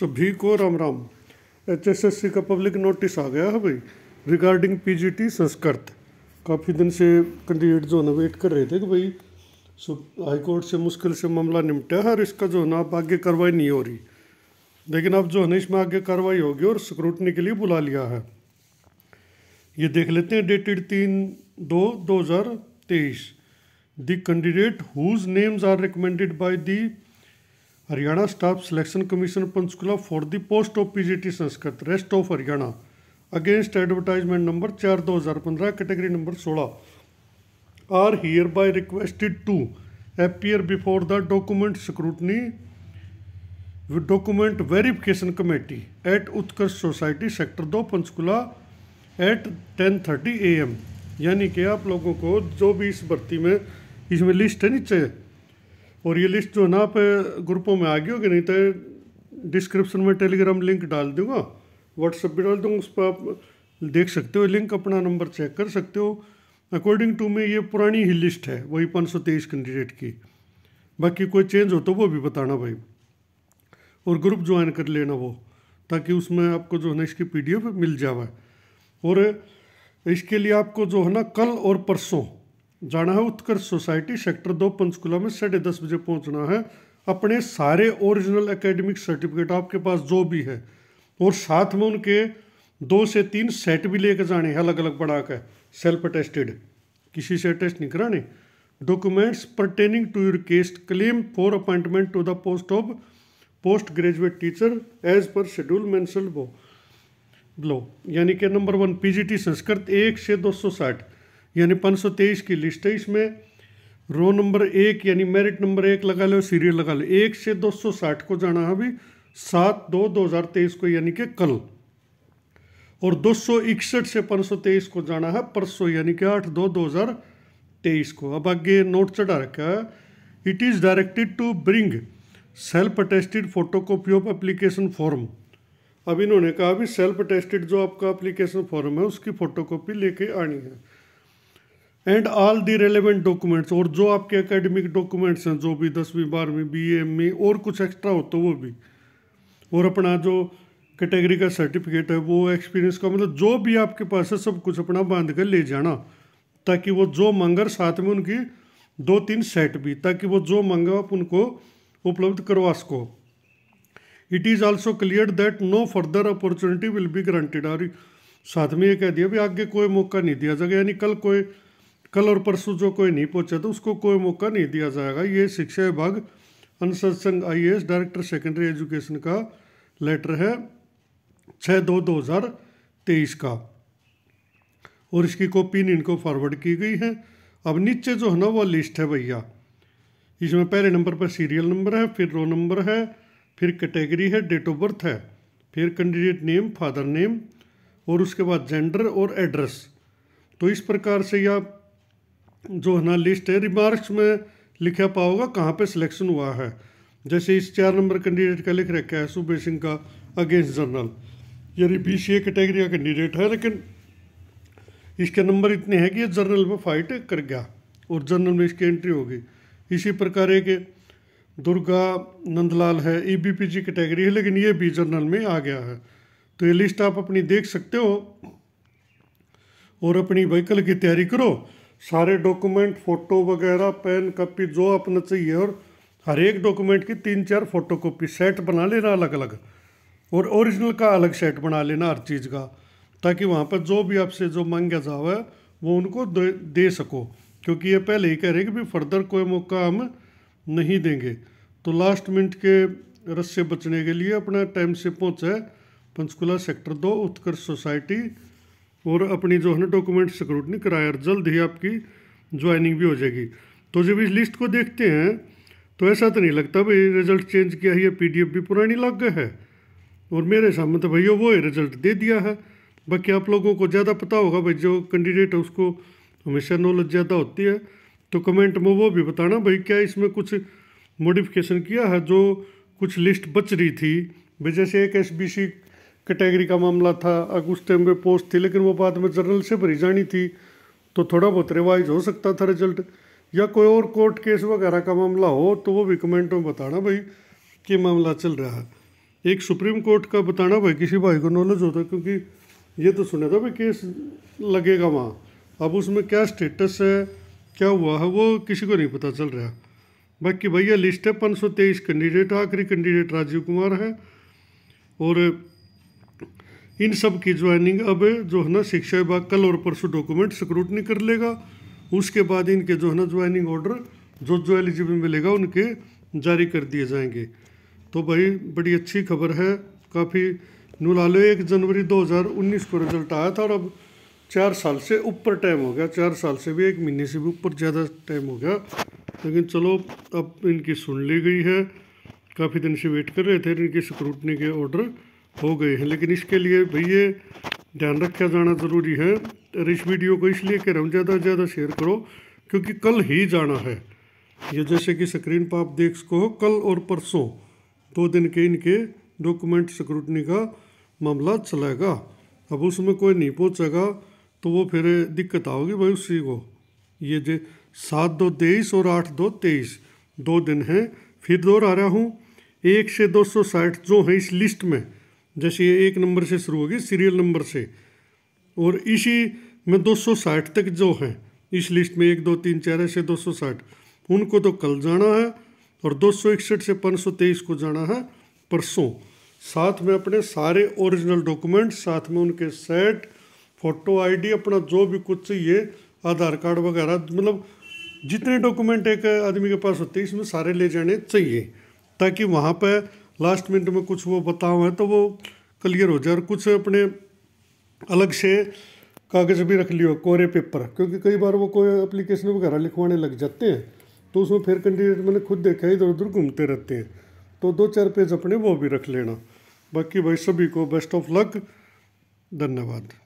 सभी को राम राम एचएसएससी का पब्लिक नोटिस आ गया है भाई रिगार्डिंग पीजीटी संस्कृत काफ़ी दिन से कैंडिडेट जो है वेट कर रहे थे कि भाई हाई कोर्ट से मुश्किल से मामला निपटा है और इसका जो है ना अब आगे कार्रवाई नहीं हो रही लेकिन अब जो है ना इसमें आगे कार्रवाई होगी और स्क्रूटनी के लिए बुला लिया है ये देख लेते हैं डेटेड तीन दो दो हज़ार तेईस the candidate whose names are recommended by the Haryana Staff Selection Commission Panchkula for the post of PGT Sanskrit rest of Haryana against advertisement number चार दो हज़ार पंद्रह कैटेगरी नंबर सोलह are hereby requested to appear before the document scrutiny document verification committee at Utkarsh society sector दो Panchkula at ten thirty A M यानी कि आप लोगों को जो भी इस भर्ती में इसमें लिस्ट है नीचे और ये लिस्ट जो ना पे ग्रुपों में आ गई होगी नहीं तो डिस्क्रिप्शन में टेलीग्राम लिंक डाल दूंगा व्हाट्सएप भी डाल दूँगा उस पर आप देख सकते हो लिंक अपना नंबर चेक कर सकते हो अकॉर्डिंग टू मे ये पुरानी ही लिस्ट है वही पाँच सौ तेईस कैंडिडेट की बाकी कोई चेंज हो तो वो भी बताना भाई और ग्रुप ज्वाइन कर लेना वो ताकि उसमें आपको जो है ना इसकी पी मिल जाए और इसके लिए आपको जो है ना कल और परसों जाना है उत्कर्ष सोसाइटी सेक्टर दो पंचकुला में साढ़े दस बजे पहुंचना है अपने सारे ओरिजिनल एकेडमिक सर्टिफिकेट आपके पास जो भी है और साथ में उनके दो से तीन सेट भी लेके जाने हैं अलग अलग बना कर सेल्फ अटेस्टेड किसी से अटेस्ट नहीं कराने documents pertaining to your case claim for appointment to the post of post graduate teacher as per schedule mentioned below यानी कि नंबर वन पीजीटी संस्कृत एक से दो सौ साठ यानी 523 की लिस्ट है इसमें रो नंबर एक यानी मेरिट नंबर एक लगा लो सीरियल लगा लो एक से 260 को जाना है अभी सात दो दो हज़ार तेईस को यानी कि कल और दो सौ इकसठ से पाँच सौ तेईस को जाना है परसों यानी कि आठ दो दो हज़ार तेईस को अब आगे नोट चढ़ा रखा है it is directed to bring self attested photo copy of application form अब इन्होंने कहा भी सेल्फ अटेस्टेड जो आपका एप्लीकेशन फॉर्म है उसकी फ़ोटो कॉपी लेके आनी है and all the relevant documents और जो आपके एकेडमिक डॉक्यूमेंट्स हैं जो भी दसवीं बारहवीं बी ए एम ए और कुछ एक्स्ट्रा हो तो वो भी और अपना जो कैटेगरी का सर्टिफिकेट है वो एक्सपीरियंस का मतलब जो भी आपके पास है सब कुछ अपना बांध कर ले जाना ताकि वो जो मांगर साथ में उनकी दो तीन सेट भी ताकि वो जो मांगा आप उनको उपलब्ध करवा सको it is also clear that no further opportunity will be granted और साथ में ये कह दिया भी आगे कोई मौका नहीं दिया जाएगा यानी कल कोई कल और परसों जो कोई नहीं पहुंचा तो उसको कोई मौका नहीं दिया जाएगा ये शिक्षा विभाग अनुसर संघ आई डायरेक्टर सेकेंडरी एजुकेशन का लेटर है छः दो दो हज़ार तेईस का और इसकी कॉपी इनको फॉरवर्ड की गई है अब नीचे जो है ना वो लिस्ट है भैया इसमें पहले नंबर पर सीरियल नंबर है फिर रो नंबर है फिर कैटेगरी है डेट ऑफ बर्थ है फिर कैंडिडेट नेम फादर नेम और उसके बाद जेंडर और एड्रेस तो इस प्रकार से यह जो है ना लिस्ट है रिमार्क्स में लिखा पाओगा कहाँ पे सिलेक्शन हुआ है जैसे इस चार नंबर कैंडिडेट का लिख रखा है सुबे सिंह का अगेंस्ट जर्नल यानी बी सी ए कैटेगरी का कैंडिडेट है लेकिन इसके नंबर इतने हैं कि ये जर्नल में फाइट कर गया और जर्नल में इसकी एंट्री होगी इसी प्रकार एक दुर्गा नंदलाल है E B P G category है लेकिन ये भी जर्नल में आ गया है तो ये लिस्ट आप अपनी देख सकते हो और अपनी व्हीकल की तैयारी करो सारे डॉक्यूमेंट फ़ोटो वगैरह पेन कॉपी जो अपना चाहिए और हर एक डॉक्यूमेंट की तीन चार फ़ोटो कॉपी सेट बना लेना अलग अलग और ओरिजिनल का अलग सेट बना लेना हर चीज़ का ताकि वहाँ पर जो भी आपसे जो मांगा जावे वो उनको दे, दे सको क्योंकि ये पहले ही कह रहे कि भी फर्दर कोई मौका हम नहीं देंगे तो लास्ट मिनट के रस्से बचने के लिए अपना टाइम से पहुँचे पंचकूला पंचकुला सेक्टर दो उत्कर्ष सोसाइटी और अपनी जो है ना डॉक्यूमेंट सिक्योरिटी कराया और जल्द ही आपकी ज्वाइनिंग भी हो जाएगी तो जब इस लिस्ट को देखते हैं तो ऐसा तो नहीं लगता भाई रिजल्ट चेंज किया है या पी भी पुरानी लग गए है और मेरे सामने तो भैया वो रिजल्ट दे दिया है बाकी आप लोगों को ज़्यादा पता होगा भाई जो कैंडिडेट है उसको हमेशा नॉलेज ज़्यादा होती है तो कमेंट में वो भी बताना भाई क्या इसमें कुछ मॉडिफिकेशन किया है जो कुछ लिस्ट बच रही थी भाई जैसे एक एस कैटेगरी का मामला था अब उस टाइम पे पोस्ट थी लेकिन वो बाद में जनरल से भरी जानी थी तो थोड़ा बहुत रिवाइज हो सकता था रिजल्ट या कोई और कोर्ट केस वगैरह का मामला हो तो वो भी कमेंट में बताना भाई कि मामला चल रहा है एक सुप्रीम कोर्ट का बताना भाई किसी भाई को नॉलेज होता है क्योंकि ये तो सुने था भाई केस लगेगा वहाँ अब उसमें क्या स्टेटस है क्या हुआ है वो किसी को नहीं पता चल रहा बाकी भैया लिस्ट है पाँच सौ तेईस कैंडिडेट आखिरी कैंडिडेट राजीव कुमार है और इन सब की ज्वाइनिंग अब जो है ना शिक्षा विभाग कल और परसों डॉक्यूमेंट स्क्रूटनी कर लेगा उसके बाद इनके जो है ना ज्वाइनिंग ऑर्डर जो जो एलिजिबल मिलेगा उनके जारी कर दिए जाएंगे तो भाई बड़ी अच्छी खबर है काफ़ी नुलालो एक जनवरी 2019 को रिजल्ट आया था और अब चार साल से ऊपर टाइम हो गया चार साल से भी एक महीने से भी ऊपर ज़्यादा टाइम हो गया लेकिन चलो अब इनकी सुन ली गई है काफ़ी दिन से वेट कर रहे थे इनकी स्क्रूटनी के ऑर्डर हो गए हैं लेकिन इसके लिए भैया ध्यान रखा जाना ज़रूरी है और इस वीडियो को इसलिए कह रहा हूँ ज़्यादा से ज़्यादा शेयर करो क्योंकि कल ही जाना है ये जैसे कि स्क्रीन पर आप देख सको कल और परसों दो दिन के इनके डॉक्यूमेंट स्क्रूटनी का मामला चलाएगा अब उसमें कोई नहीं पहुँचेगा तो वो फिर दिक्कत आओगी भाई उसी को ये जो सात दो तेईस और आठ दो तेईस दो दिन हैं फिर दो आ रहा हूँ एक से दो सौ साठ जो हैं इस लिस्ट में जैसे ये एक नंबर से शुरू होगी सीरियल नंबर से और इसी में 260 तक जो हैं इस लिस्ट में एक दो तीन चार ऐसे 260 उनको तो कल जाना है और दो से 523 को जाना है परसों साथ में अपने सारे ओरिजिनल डॉक्यूमेंट साथ में उनके सेट फोटो आईडी अपना जो भी कुछ ये आधार कार्ड वगैरह मतलब जितने डॉक्यूमेंट एक आदमी के पास होते हैं इसमें सारे ले जाने चाहिए ताकि वहाँ पर लास्ट मिनट में कुछ वो बताओ है तो वो क्लियर हो जाए और कुछ अपने अलग से कागज़ भी रख लियो कोरे पेपर क्योंकि कई बार वो कोई अप्लीकेशन वगैरह लिखवाने लग जाते हैं तो उसमें फिर कैंडिडेट मैंने खुद देखा इधर उधर घूमते रहते हैं तो दो चार पेज अपने वो भी रख लेना बाकी भाई सभी को बेस्ट ऑफ लक धन्यवाद